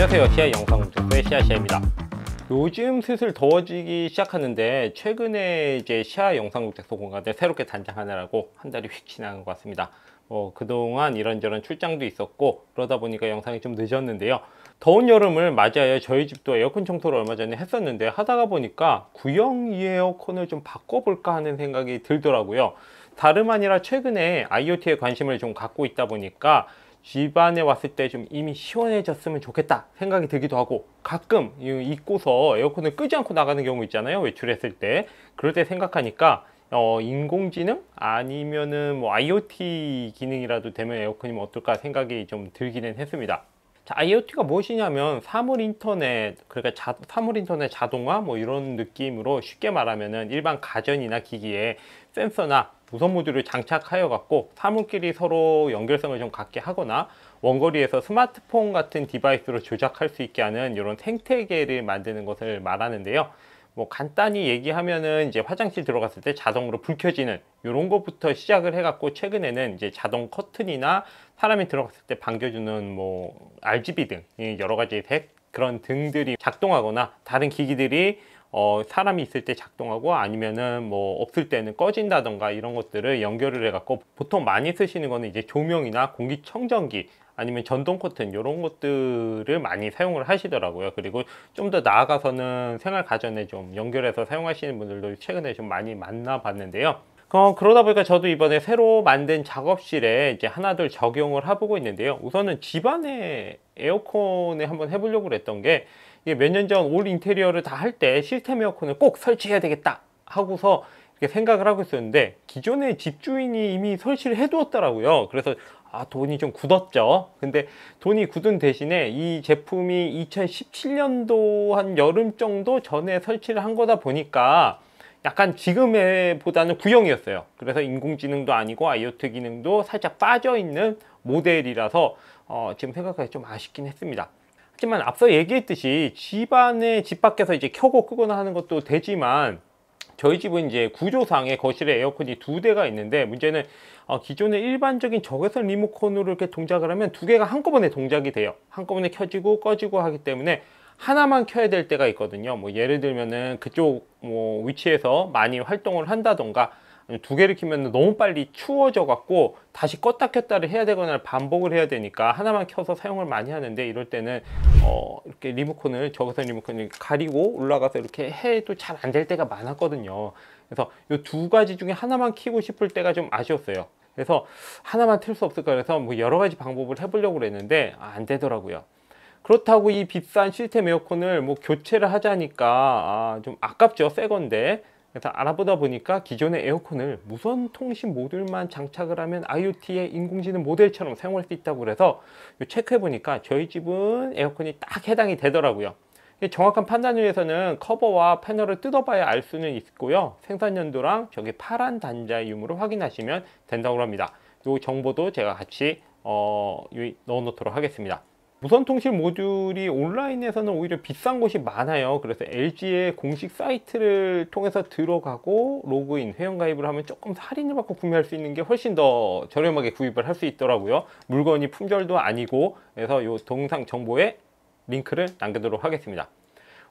안녕하세요 시아 영상 분석의 시아시아입니다 요즘 슬슬 더워지기 시작하는데 최근에 이제 시아 영상 분석소 공간에 새롭게 단장하느라고 한 달이 휙 지나간 것 같습니다 어, 그동안 이런저런 출장도 있었고 그러다 보니까 영상이 좀 늦었는데요 더운 여름을 맞이하여 저희 집도 에어컨 청소를 얼마 전에 했었는데 하다가 보니까 구형 에어컨을 좀 바꿔볼까 하는 생각이 들더라고요 다름 아니라 최근에 IoT에 관심을 좀 갖고 있다 보니까 집안에 왔을 때 좀 이미 시원해졌으면 좋겠다 생각이 들기도 하고 가끔 입고서 에어컨을 끄지 않고 나가는 경우 있잖아요 외출했을 때 그럴 때 생각하니까 어, 인공지능 아니면은 뭐 IoT 기능이라도 되면 에어컨이면 어떨까 생각이 좀 들기는 했습니다. 자, IoT가 무엇이냐면 사물 인터넷, 그러니까 자, 사물 인터넷 자동화 뭐 이런 느낌으로 쉽게 말하면은 일반 가전이나 기기에 센서나 무선 모듈을 장착하여 갖고 사물끼리 서로 연결성을 좀 갖게 하거나 원거리에서 스마트폰 같은 디바이스로 조작할 수 있게 하는 이런 생태계를 만드는 것을 말하는데요. 뭐 간단히 얘기하면은 이제 화장실 들어갔을 때 자동으로 불 켜지는 이런 것부터 시작을 해갖고 최근에는 이제 자동 커튼이나 사람이 들어갔을 때 반겨주는 뭐 RGB 등 여러 가지 색 그런 등들이 작동하거나 다른 기기들이 어, 사람이 있을 때 작동하고 아니면은 뭐 없을 때는 꺼진다던가 이런 것들을 연결을 해 갖고 보통 많이 쓰시는 거는 이제 조명이나 공기청정기 아니면 전동 커튼 이런 것들을 많이 사용을 하시더라고요 그리고 좀 더 나아가서는 생활 가전에 좀 연결해서 사용하시는 분들도 최근에 좀 많이 만나 봤는데요 어, 그러다 보니까 저도 이번에 새로 만든 작업실에 이제 하나둘 적용을 해보고 있는데요. 우선은 집안에 에어컨에 한번 해보려고 했던 게 이게 몇 년 전 올 인테리어를 다 할 때 시스템 에어컨을 꼭 설치해야 되겠다 하고서 이렇게 생각을 하고 있었는데 기존의 집주인이 이미 설치를 해두었더라고요. 그래서 아 돈이 좀 굳었죠. 근데 돈이 굳은 대신에 이 제품이 2017년도 한 여름 정도 전에 설치를 한 거다 보니까 약간 지금의 보다는 구형이었어요 그래서 인공지능도 아니고 IoT 기능도 살짝 빠져있는 모델이라서 어, 지금 생각하기 좀 아쉽긴 했습니다 하지만 앞서 얘기했듯이 집안에 집 밖에서 이제 켜고 끄거나 하는 것도 되지만 저희 집은 이제 구조상에 거실에 에어컨이 두 대가 있는데 문제는 어, 기존의 일반적인 적외선 리모컨으로 이렇게 동작을 하면 두 개가 한꺼번에 동작이 돼요 한꺼번에 켜지고 꺼지고 하기 때문에 하나만 켜야 될 때가 있거든요 뭐 예를 들면은 그쪽 뭐 위치에서 많이 활동을 한다던가 두 개를 키면 너무 빨리 추워져 갖고 다시 껐다 켰다를 해야 되거나 반복을 해야 되니까 하나만 켜서 사용을 많이 하는데 이럴 때는 어 이렇게 리모컨을 적어서 리모컨을 가리고 올라가서 이렇게 해도 잘 안 될 때가 많았거든요 그래서 이 두 가지 중에 하나만 키고 싶을 때가 좀 아쉬웠어요 그래서 하나만 틀 수 없을까 그래서 뭐 여러 가지 방법을 해보려고 그랬는데 안 되더라고요 그렇다고 이 비싼 시스템 에어컨을 뭐 교체를 하자니까 아, 좀 아깝죠 새 건데 그래서 알아보다 보니까 기존의 에어컨을 무선 통신 모듈만 장착을 하면 IoT의 인공지능 모델처럼 사용할 수 있다고 그래서 체크해 보니까 저희 집은 에어컨이 딱 해당이 되더라고요 정확한 판단위에서는 커버와 패널을 뜯어봐야 알 수는 있고요 생산연도랑 저기 파란 단자의 유무를 확인하시면 된다고 합니다 이 정보도 제가 같이 어, 넣어 놓도록 하겠습니다 무선통신 모듈이 온라인에서는 오히려 비싼 곳이 많아요 그래서 LG의 공식 사이트를 통해서 들어가고 로그인 회원가입을 하면 조금 할인을 받고 구매할 수 있는 게 훨씬 더 저렴하게 구입을 할 수 있더라고요 물건이 품절도 아니고 그래서 이 동상 정보에 링크를 남겨두도록 하겠습니다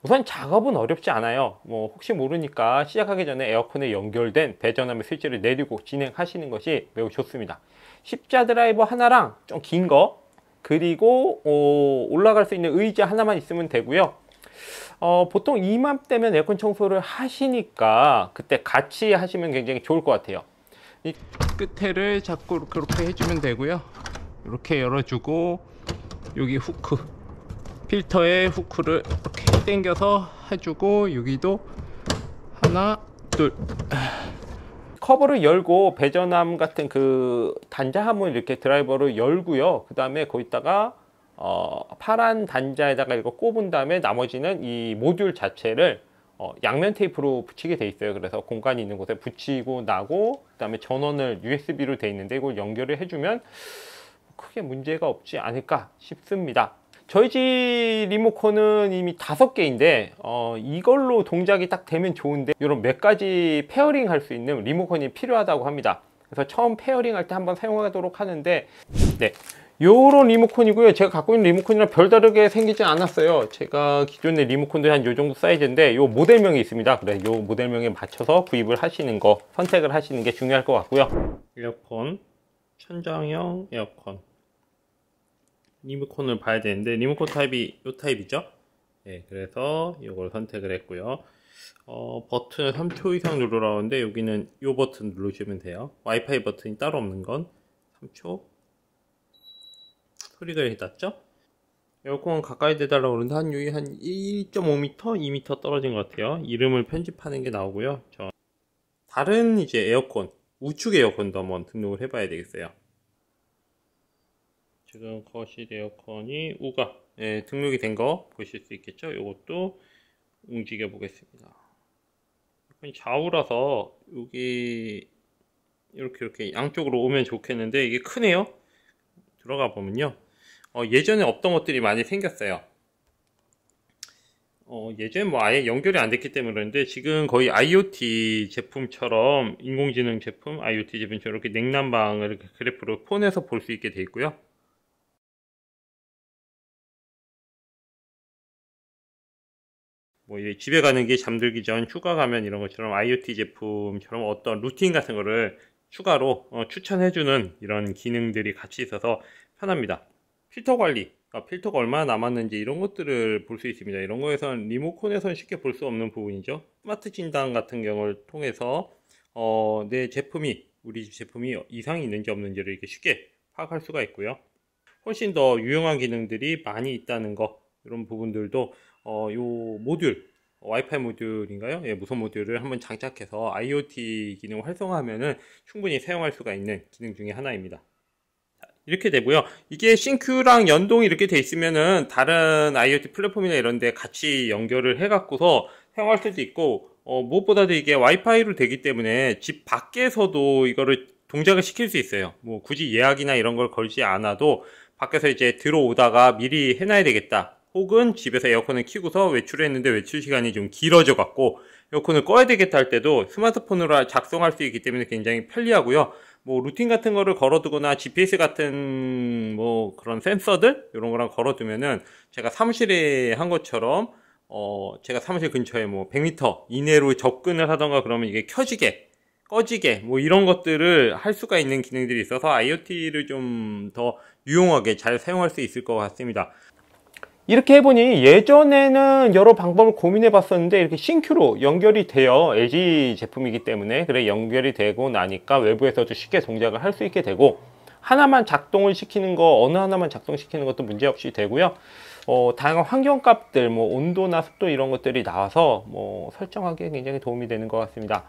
우선 작업은 어렵지 않아요 뭐 혹시 모르니까 시작하기 전에 에어컨에 연결된 배전압의 스위치를 내리고 진행하시는 것이 매우 좋습니다 십자 드라이버 하나랑 좀 긴거 그리고 어, 올라갈 수 있는 의자 하나만 있으면 되고요 어, 보통 이맘때면 에어컨 청소를 하시니까 그때 같이 하시면 굉장히 좋을 것 같아요 이 끝에를 자꾸 이렇게, 렇게 해주면 되고요 이렇게 열어주고 여기 후크 필터에 후크를 이렇게 당겨서 해주고 여기도 하나 둘 커버를 열고 배전함 같은 그 단자함을 이렇게 드라이버를 열고요. 그 다음에 거기다가 어, 파란 단자에다가 이거 꼽은 다음에 나머지는 이 모듈 자체를 어, 양면 테이프로 붙이게 돼 있어요. 그래서 공간이 있는 곳에 붙이고 나고 그 다음에 전원을 USB로 돼 있는데 이걸 연결을 해주면 크게 문제가 없지 않을까 싶습니다. 저희 집 리모컨은 이미 다섯 개인데 어, 이걸로 동작이 딱 되면 좋은데 이런 몇 가지 페어링 할 수 있는 리모컨이 필요하다고 합니다 그래서 처음 페어링 할 때 한번 사용하도록 하는데 네 요런 리모컨이고요 제가 갖고 있는 리모컨이랑 별다르게 생기지 않았어요 제가 기존의 리모컨도 한 요정도 사이즈인데 요 모델명이 있습니다 그래 요 모델명에 맞춰서 구입을 하시는 거 선택을 하시는 게 중요할 것 같고요 에어컨 천장형 에어컨 리모컨을 봐야 되는데 리모컨 타입이 요 타입이죠 네, 그래서 이걸 선택을 했고요 어, 버튼을 3초 이상 누르라는데 고하 여기는 이 버튼 누르시면 돼요 와이파이 버튼이 따로 없는 건 3초 소리가 해닿죠 에어컨 가까이 대달라고 그러는데 한 여기 한 1.5m, 2m 떨어진 것 같아요 이름을 편집하는 게 나오고요 저 다른 이제 에어컨 우측 에어컨도 한번 등록을 해봐야 되겠어요 지금 거실 에어컨이 우가 예, 등록이 된 거 보실 수 있겠죠? 이것도 움직여 보겠습니다. 좌우라서 여기 이렇게 이렇게 양쪽으로 오면 좋겠는데 이게 크네요. 들어가 보면요. 어, 예전에 없던 것들이 많이 생겼어요. 어, 예전에 뭐 아예 연결이 안 됐기 때문에 그런데 지금 거의 IoT 제품처럼 인공지능 제품, IoT 제품처럼 이렇게 냉난방을 이렇게 그래프로 폰에서 볼 수 있게 돼 있고요. 뭐 집에 가는 게 잠들기 전 휴가 가면 이런 것처럼 IoT 제품처럼 어떤 루틴 같은 거를 추가로 어, 추천해주는 이런 기능들이 같이 있어서 편합니다. 필터 관리, 그러니까 필터가 얼마나 남았는지 이런 것들을 볼 수 있습니다. 이런 거에선 리모컨에선 쉽게 볼 수 없는 부분이죠. 스마트 진단 같은 경우를 통해서 어, 내 제품이 우리 집 제품이 이상이 있는지 없는지를 이렇게 쉽게 파악할 수가 있고요. 훨씬 더 유용한 기능들이 많이 있다는 거 이런 부분들도 어, 요 모듈 와이파이 모듈인가요? 예, 무선 모듈을 한번 장착해서 IoT 기능을 활성화하면은 충분히 사용할 수가 있는 기능 중의 하나입니다. 이렇게 되고요. 이게 싱크랑 연동이 이렇게 돼 있으면은 다른 IoT 플랫폼이나 이런 데 같이 연결을 해 갖고서 사용할 수도 있고 어, 무엇보다도 이게 와이파이로 되기 때문에 집 밖에서도 이거를 동작을 시킬 수 있어요. 뭐 굳이 예약이나 이런 걸 걸지 않아도 밖에서 이제 들어오다가 미리 해놔야 되겠다. 혹은 집에서 에어컨을 키고서 외출을 했는데 외출 시간이 좀 길어져 갖고 에어컨을 꺼야 되겠다 할 때도 스마트폰으로 작성할 수 있기 때문에 굉장히 편리하고요. 뭐 루틴 같은 거를 걸어두거나 GPS 같은 뭐 그런 센서들 이런 거랑 걸어두면은 제가 사무실에 한 것처럼 어 제가 사무실 근처에 뭐 100m 이내로 접근을 하던가 그러면 이게 켜지게 꺼지게 뭐 이런 것들을 할 수가 있는 기능들이 있어서 IoT를 좀 더 유용하게 잘 사용할 수 있을 것 같습니다. 이렇게 해보니 예전에는 여러 방법을 고민해 봤었는데 이렇게 싱큐로 연결이 되어 LG 제품이기 때문에 그래 연결이 되고 나니까 외부에서도 쉽게 동작을 할 수 있게 되고 하나만 작동을 시키는 거 어느 하나만 작동시키는 것도 문제없이 되고요 어, 다양한 환경값들 뭐 온도나 습도 이런 것들이 나와서 뭐 설정하기에 굉장히 도움이 되는 것 같습니다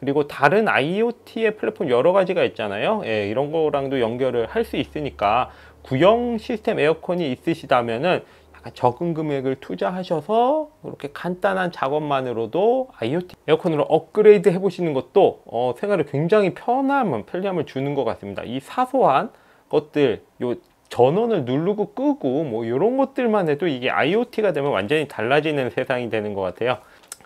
그리고 다른 IoT의 플랫폼 여러 가지가 있잖아요 예, 이런 거랑도 연결을 할 수 있으니까 구형 시스템 에어컨이 있으시다면은 적은 금액을 투자하셔서 이렇게 간단한 작업만으로도 IoT 에어컨으로 업그레이드 해보시는 것도 어, 생활에 굉장히 편함은 편리함을 주는 것 같습니다. 이 사소한 것들, 요 전원을 누르고 끄고 뭐 이런 것들만 해도 이게 IoT가 되면 완전히 달라지는 세상이 되는 것 같아요.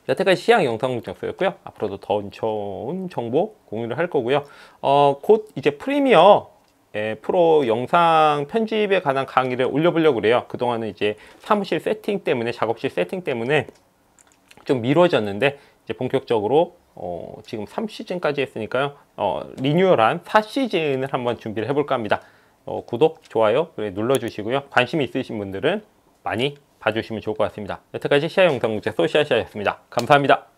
여태까지 시향 영상국장소였고요. 앞으로도 더 좋은 정보 공유를 할 거고요. 어, 곧 이제 프리미어 예, 프로 영상 편집에 관한 강의를 올려보려고 그래요. 그동안은 이제 사무실 세팅 때문에 작업실 세팅 때문에 좀 미뤄졌는데 이제 본격적으로 어, 지금 3시즌까지 했으니까요. 어, 리뉴얼한 4시즌을 한번 준비를 해볼까 합니다. 어, 구독, 좋아요 눌러주시고요. 관심 있으신 분들은 많이 봐주시면 좋을 것 같습니다. 여태까지 시아영상국제 소시아시아였습니다. 감사합니다.